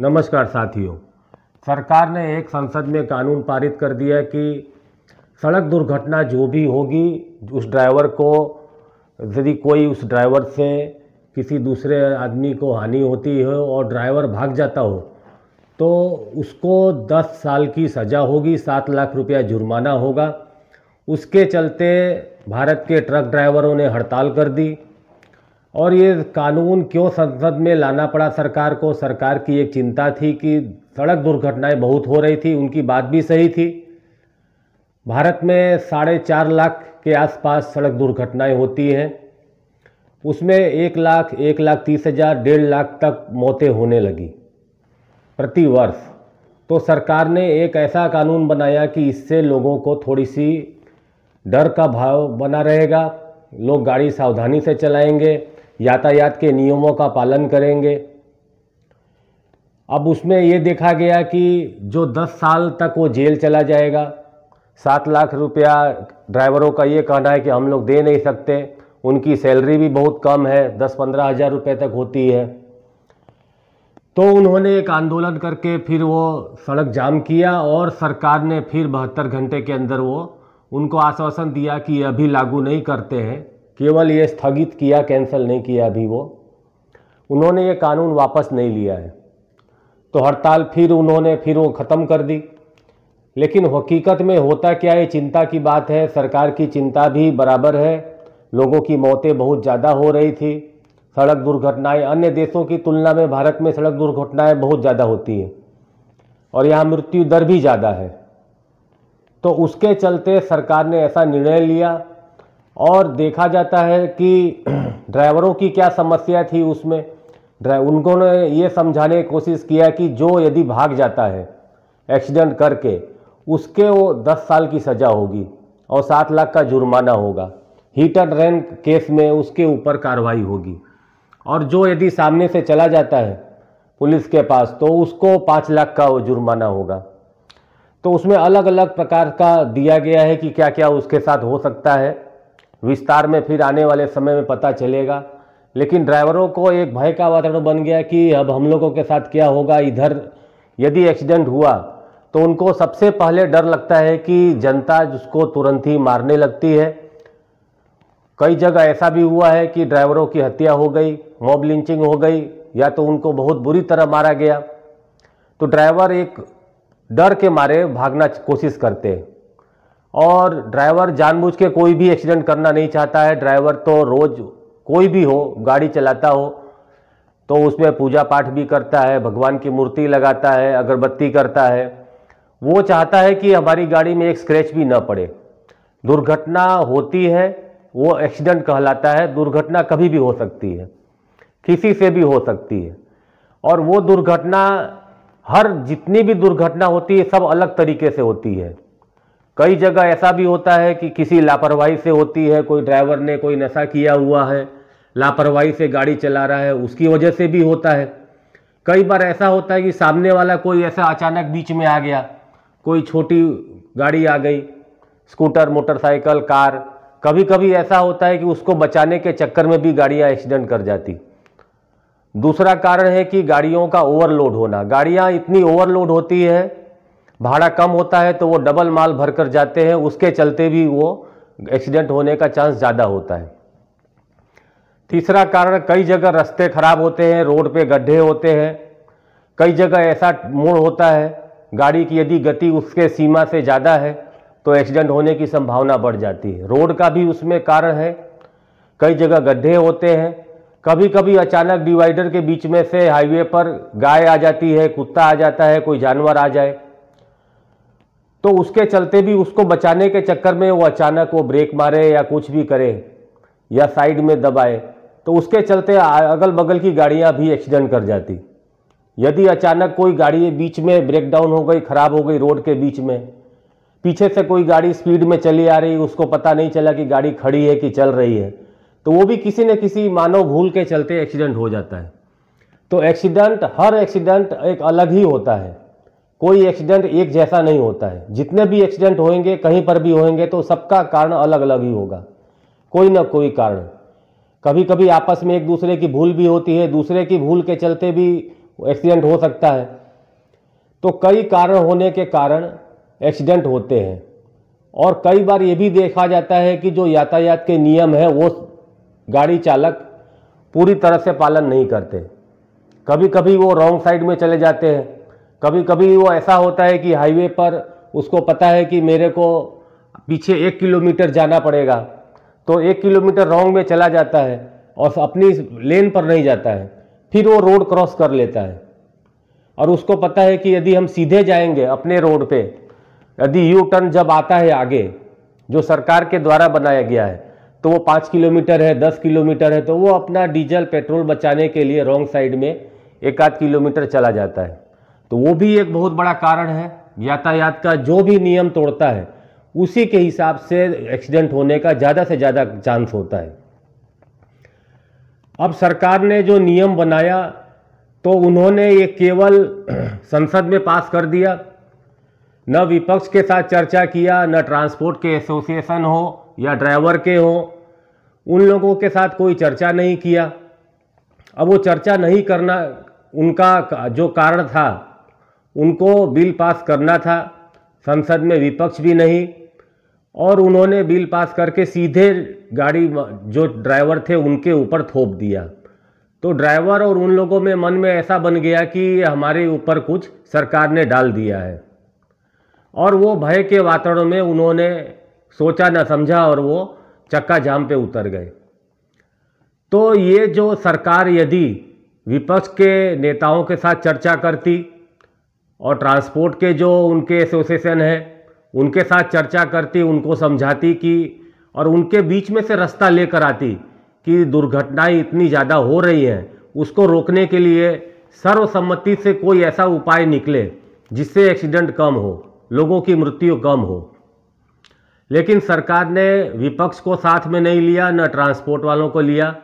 नमस्कार साथियों सरकार ने एक संसद में कानून पारित कर दिया कि सड़क दुर्घटना जो भी होगी उस ड्राइवर को यदि कोई उस ड्राइवर से किसी दूसरे आदमी को हानि होती हो और ड्राइवर भाग जाता हो तो उसको 10 साल की सज़ा होगी सात लाख रुपया जुर्माना होगा उसके चलते भारत के ट्रक ड्राइवरों ने हड़ताल कर दी और ये कानून क्यों संसद में लाना पड़ा सरकार को सरकार की एक चिंता थी कि सड़क दुर्घटनाएं बहुत हो रही थी उनकी बात भी सही थी भारत में साढ़े चार लाख के आसपास सड़क दुर्घटनाएं होती हैं उसमें एक लाख एक लाख तीस हज़ार डेढ़ लाख तक मौतें होने लगी प्रति वर्ष तो सरकार ने एक ऐसा कानून बनाया कि इससे लोगों को थोड़ी सी डर का भाव बना रहेगा लोग गाड़ी सावधानी से चलाएंगे यातायात के नियमों का पालन करेंगे अब उसमें ये देखा गया कि जो 10 साल तक वो जेल चला जाएगा सात लाख रुपया ड्राइवरों का ये कहना है कि हम लोग दे नहीं सकते उनकी सैलरी भी बहुत कम है दस पंद्रह हज़ार रुपये तक होती है तो उन्होंने एक आंदोलन करके फिर वो सड़क जाम किया और सरकार ने फिर बहत्तर घंटे के अंदर वो उनको आश्वासन दिया कि अभी लागू नहीं करते हैं केवल ये स्थगित किया कैंसिल नहीं किया अभी वो उन्होंने ये कानून वापस नहीं लिया है तो हड़ताल फिर उन्होंने फिर वो ख़त्म कर दी लेकिन हकीकत में होता क्या है चिंता की बात है सरकार की चिंता भी बराबर है लोगों की मौतें बहुत ज़्यादा हो रही थी सड़क दुर्घटनाएं अन्य देशों की तुलना में भारत में सड़क दुर्घटनाएं बहुत ज़्यादा होती हैं और यहाँ मृत्यु दर भी ज़्यादा है तो उसके चलते सरकार ने ऐसा निर्णय लिया और देखा जाता है कि ड्राइवरों की क्या समस्या थी उसमें ड्राइव उनको ने ये समझाने की कोशिश किया कि जो यदि भाग जाता है एक्सीडेंट करके उसके वो दस साल की सज़ा होगी और सात लाख का जुर्माना होगा हीट एंड रैन केस में उसके ऊपर कार्रवाई होगी और जो यदि सामने से चला जाता है पुलिस के पास तो उसको पाँच लाख का वो जुर्माना होगा तो उसमें अलग अलग प्रकार का दिया गया है कि क्या क्या उसके साथ हो सकता है विस्तार में फिर आने वाले समय में पता चलेगा लेकिन ड्राइवरों को एक भय का वातावरण बन गया कि अब हम लोगों के साथ क्या होगा इधर यदि एक्सीडेंट हुआ तो उनको सबसे पहले डर लगता है कि जनता जिसको तुरंत ही मारने लगती है कई जगह ऐसा भी हुआ है कि ड्राइवरों की हत्या हो गई मॉब लिंचिंग हो गई या तो उनको बहुत बुरी तरह मारा गया तो ड्राइवर एक डर के मारे भागना कोशिश करते हैं और ड्राइवर जानबूझ के कोई भी एक्सीडेंट करना नहीं चाहता है ड्राइवर तो रोज़ कोई भी हो गाड़ी चलाता हो तो उसमें पूजा पाठ भी करता है भगवान की मूर्ति लगाता है अगरबत्ती करता है वो चाहता है कि हमारी गाड़ी में एक स्क्रैच भी ना पड़े दुर्घटना होती है वो एक्सीडेंट कहलाता है दुर्घटना कभी भी हो सकती है किसी से भी हो सकती है और वो दुर्घटना हर जितनी भी दुर्घटना होती है सब अलग तरीके से होती है कई जगह ऐसा भी होता है कि किसी लापरवाही से होती है कोई ड्राइवर ने कोई नशा किया हुआ है लापरवाही से गाड़ी चला रहा है उसकी वजह से भी होता है कई बार ऐसा होता है कि सामने वाला कोई ऐसा अचानक बीच में आ गया कोई छोटी गाड़ी आ गई स्कूटर मोटरसाइकिल कार कभी कभी ऐसा होता है कि उसको बचाने के चक्कर में भी गाड़ियाँ एक्सीडेंट कर जाती दूसरा कारण है कि गाड़ियों का ओवरलोड होना गाड़ियाँ इतनी ओवरलोड होती है भाड़ा कम होता है तो वो डबल माल भर कर जाते हैं उसके चलते भी वो एक्सीडेंट होने का चांस ज़्यादा होता है तीसरा कारण कई जगह रास्ते खराब होते हैं रोड पे गड्ढे होते हैं कई जगह ऐसा मोड़ होता है गाड़ी की यदि गति उसके सीमा से ज़्यादा है तो एक्सीडेंट होने की संभावना बढ़ जाती है रोड का भी उसमें कारण है कई जगह गड्ढे होते हैं कभी कभी अचानक डिवाइडर के बीच में से हाईवे पर गाय आ जाती है कुत्ता आ जाता है कोई जानवर आ जाए तो उसके चलते भी उसको बचाने के चक्कर में वो अचानक वो ब्रेक मारे या कुछ भी करे या साइड में दबाए तो उसके चलते अगल बगल की गाड़ियाँ भी एक्सीडेंट कर जाती यदि अचानक कोई गाड़ी बीच में ब्रेक डाउन हो गई ख़राब हो गई रोड के बीच में पीछे से कोई गाड़ी स्पीड में चली आ रही उसको पता नहीं चला कि गाड़ी खड़ी है कि चल रही है तो वो भी किसी न किसी मानव भूल के चलते एक्सीडेंट हो जाता है तो एक्सीडेंट हर एक्सीडेंट एक अलग ही होता है कोई एक्सीडेंट एक जैसा नहीं होता है जितने भी एक्सीडेंट होंगे कहीं पर भी होंगे तो सबका कारण अलग अलग ही होगा कोई ना कोई कारण कभी कभी आपस में एक दूसरे की भूल भी होती है दूसरे की भूल के चलते भी एक्सीडेंट हो सकता है तो कई कारण होने के कारण एक्सीडेंट होते हैं और कई बार ये भी देखा जाता है कि जो यातायात के नियम हैं वो गाड़ी चालक पूरी तरह से पालन नहीं करते कभी कभी वो रॉन्ग साइड में चले जाते हैं कभी कभी वो ऐसा होता है कि हाईवे पर उसको पता है कि मेरे को पीछे एक किलोमीटर जाना पड़ेगा तो एक किलोमीटर रॉन्ग में चला जाता है और अपनी लेन पर नहीं जाता है फिर वो रोड क्रॉस कर लेता है और उसको पता है कि यदि हम सीधे जाएंगे अपने रोड पे यदि यू टर्न जब आता है आगे जो सरकार के द्वारा बनाया गया है तो वो पाँच किलोमीटर है दस किलोमीटर है तो वो अपना डीजल पेट्रोल बचाने के लिए रॉन्ग साइड में एक आध किलोमीटर चला जाता है तो वो भी एक बहुत बड़ा कारण है यातायात का जो भी नियम तोड़ता है उसी के हिसाब से एक्सीडेंट होने का ज़्यादा से ज़्यादा चांस होता है अब सरकार ने जो नियम बनाया तो उन्होंने ये केवल संसद में पास कर दिया न विपक्ष के साथ चर्चा किया न ट्रांसपोर्ट के एसोसिएशन हो या ड्राइवर के हो उन लोगों के साथ कोई चर्चा नहीं किया अब वो चर्चा नहीं करना उनका जो कारण था उनको बिल पास करना था संसद में विपक्ष भी नहीं और उन्होंने बिल पास करके सीधे गाड़ी जो ड्राइवर थे उनके ऊपर थोप दिया तो ड्राइवर और उन लोगों में मन में ऐसा बन गया कि हमारे ऊपर कुछ सरकार ने डाल दिया है और वो भय के वातावरण में उन्होंने सोचा ना समझा और वो चक्का जाम पे उतर गए तो ये जो सरकार यदि विपक्ष के नेताओं के साथ चर्चा करती और ट्रांसपोर्ट के जो उनके एसोसिएशन है उनके साथ चर्चा करती उनको समझाती कि और उनके बीच में से रास्ता लेकर आती कि दुर्घटनाएं इतनी ज़्यादा हो रही हैं उसको रोकने के लिए सर्वसम्मति से कोई ऐसा उपाय निकले जिससे एक्सीडेंट कम हो लोगों की मृत्यु कम हो लेकिन सरकार ने विपक्ष को साथ में नहीं लिया न ट्रांसपोर्ट वालों को लिया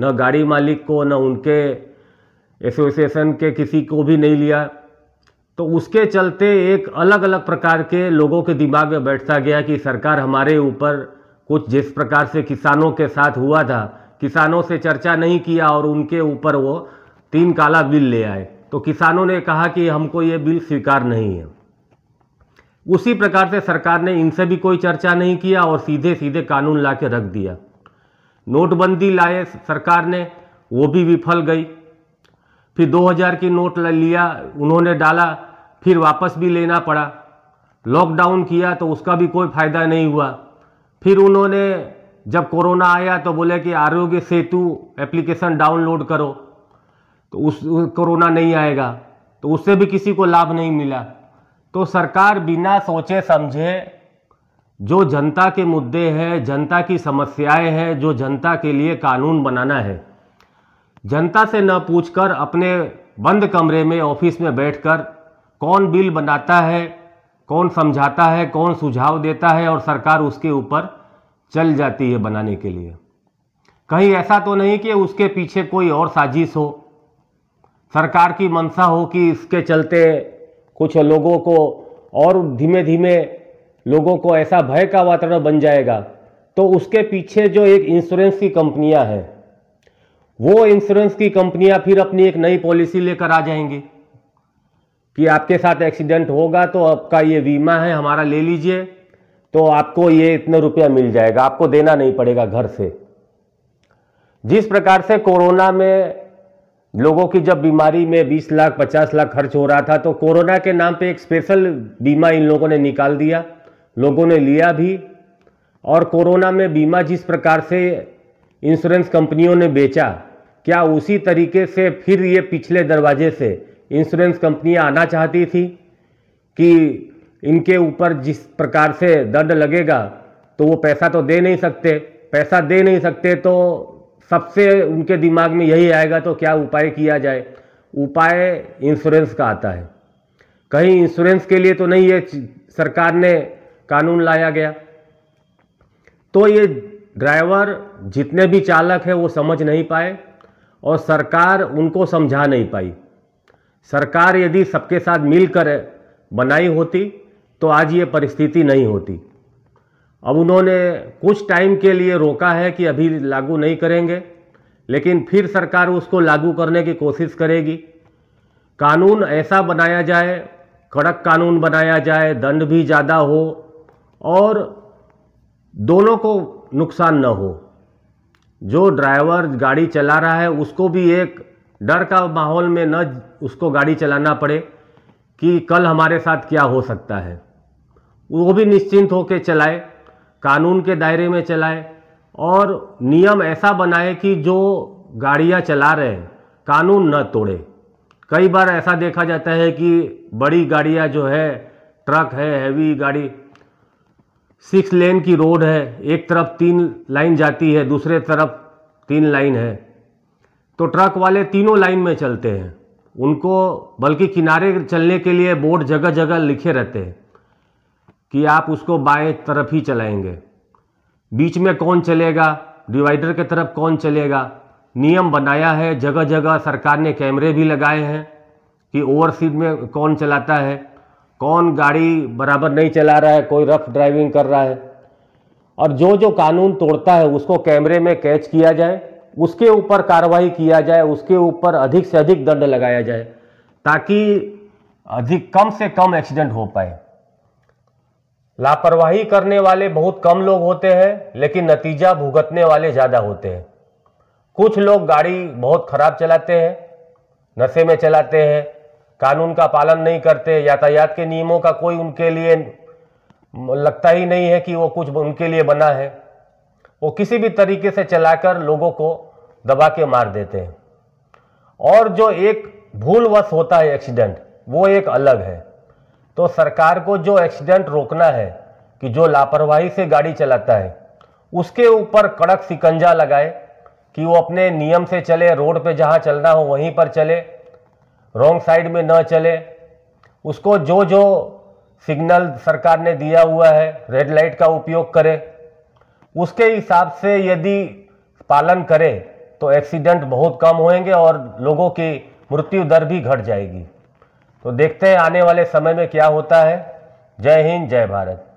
न गाड़ी मालिक को न उनके एसोसिएशन के किसी को भी नहीं लिया तो उसके चलते एक अलग अलग प्रकार के लोगों के दिमाग में बैठता गया कि सरकार हमारे ऊपर कुछ जिस प्रकार से किसानों के साथ हुआ था किसानों से चर्चा नहीं किया और उनके ऊपर वो तीन काला बिल ले आए तो किसानों ने कहा कि हमको ये बिल स्वीकार नहीं है उसी प्रकार से सरकार ने इनसे भी कोई चर्चा नहीं किया और सीधे सीधे कानून ला के रख दिया नोटबंदी लाए सरकार ने वो भी विफल गई फिर 2000 के नोट लिया उन्होंने डाला फिर वापस भी लेना पड़ा लॉकडाउन किया तो उसका भी कोई फायदा नहीं हुआ फिर उन्होंने जब कोरोना आया तो बोले कि आरोग्य सेतु एप्लीकेशन डाउनलोड करो तो उस कोरोना नहीं आएगा तो उससे भी किसी को लाभ नहीं मिला तो सरकार बिना सोचे समझे जो जनता के मुद्दे हैं जनता की समस्याएं हैं जो जनता के लिए कानून बनाना है जनता से न पूछकर अपने बंद कमरे में ऑफिस में बैठकर कौन बिल बनाता है कौन समझाता है कौन सुझाव देता है और सरकार उसके ऊपर चल जाती है बनाने के लिए कहीं ऐसा तो नहीं कि उसके पीछे कोई और साजिश हो सरकार की मंशा हो कि इसके चलते कुछ लोगों को और धीमे धीमे लोगों को ऐसा भय का वातावरण बन जाएगा तो उसके पीछे जो एक इंश्योरेंस की कंपनियां हैं वो इंश्योरेंस की कंपनियां फिर अपनी एक नई पॉलिसी लेकर आ जाएंगी कि आपके साथ एक्सीडेंट होगा तो आपका ये बीमा है हमारा ले लीजिए तो आपको ये इतने रुपया मिल जाएगा आपको देना नहीं पड़ेगा घर से जिस प्रकार से कोरोना में लोगों की जब बीमारी में 20 लाख 50 लाख खर्च हो रहा था तो कोरोना के नाम पे एक स्पेशल बीमा इन लोगों ने निकाल दिया लोगों ने लिया भी और कोरोना में बीमा जिस प्रकार से इंश्योरेंस कंपनियों ने बेचा क्या उसी तरीके से फिर ये पिछले दरवाजे से इंश्योरेंस कंपनियां आना चाहती थी कि इनके ऊपर जिस प्रकार से दंड लगेगा तो वो पैसा तो दे नहीं सकते पैसा दे नहीं सकते तो सबसे उनके दिमाग में यही आएगा तो क्या उपाय किया जाए उपाय इंश्योरेंस का आता है कहीं इंश्योरेंस के लिए तो नहीं ये सरकार ने कानून लाया गया तो ये ड्राइवर जितने भी चालक हैं वो समझ नहीं पाए और सरकार उनको समझा नहीं पाई सरकार यदि सबके साथ मिलकर बनाई होती तो आज ये परिस्थिति नहीं होती अब उन्होंने कुछ टाइम के लिए रोका है कि अभी लागू नहीं करेंगे लेकिन फिर सरकार उसको लागू करने की कोशिश करेगी कानून ऐसा बनाया जाए कड़क कानून बनाया जाए दंड भी ज़्यादा हो और दोनों को नुकसान न हो जो ड्राइवर गाड़ी चला रहा है उसको भी एक डर का माहौल में न उसको गाड़ी चलाना पड़े कि कल हमारे साथ क्या हो सकता है वो भी निश्चिंत होकर चलाए कानून के दायरे में चलाए और नियम ऐसा बनाए कि जो गाड़ियाँ चला रहे हैं कानून न तोड़े कई बार ऐसा देखा जाता है कि बड़ी गाड़ियाँ जो है ट्रक है हैवी गाड़ी सिक्स लेन की रोड है एक तरफ तीन लाइन जाती है दूसरे तरफ तीन लाइन है तो ट्रक वाले तीनों लाइन में चलते हैं उनको बल्कि किनारे चलने के लिए बोर्ड जगह जगह लिखे रहते हैं कि आप उसको बाएं तरफ ही चलाएंगे बीच में कौन चलेगा डिवाइडर के तरफ कौन चलेगा नियम बनाया है जगह जगह सरकार ने कैमरे भी लगाए हैं कि ओवरसीड में कौन चलाता है कौन गाड़ी बराबर नहीं चला रहा है कोई रफ ड्राइविंग कर रहा है और जो जो कानून तोड़ता है उसको कैमरे में कैच किया जाए उसके ऊपर कार्रवाई किया जाए उसके ऊपर अधिक से अधिक दंड लगाया जाए ताकि अधिक कम से कम एक्सीडेंट हो पाए लापरवाही करने वाले बहुत कम लोग होते हैं लेकिन नतीजा भुगतने वाले ज़्यादा होते हैं कुछ लोग गाड़ी बहुत ख़राब चलाते हैं नशे में चलाते हैं कानून का पालन नहीं करते यातायात के नियमों का कोई उनके लिए लगता ही नहीं है कि वो कुछ उनके लिए बना है वो किसी भी तरीके से चलाकर लोगों को दबा के मार देते हैं और जो एक भूलवश होता है एक्सीडेंट वो एक अलग है तो सरकार को जो एक्सीडेंट रोकना है कि जो लापरवाही से गाड़ी चलाता है उसके ऊपर कड़क सिकंजा लगाए कि वो अपने नियम से चले रोड पे जहाँ चलना हो वहीं पर चले रॉन्ग साइड में न चले उसको जो जो सिग्नल सरकार ने दिया हुआ है रेड लाइट का उपयोग करें उसके हिसाब से यदि पालन करें तो एक्सीडेंट बहुत कम होंगे और लोगों की मृत्यु दर भी घट जाएगी तो देखते हैं आने वाले समय में क्या होता है जय हिंद जय भारत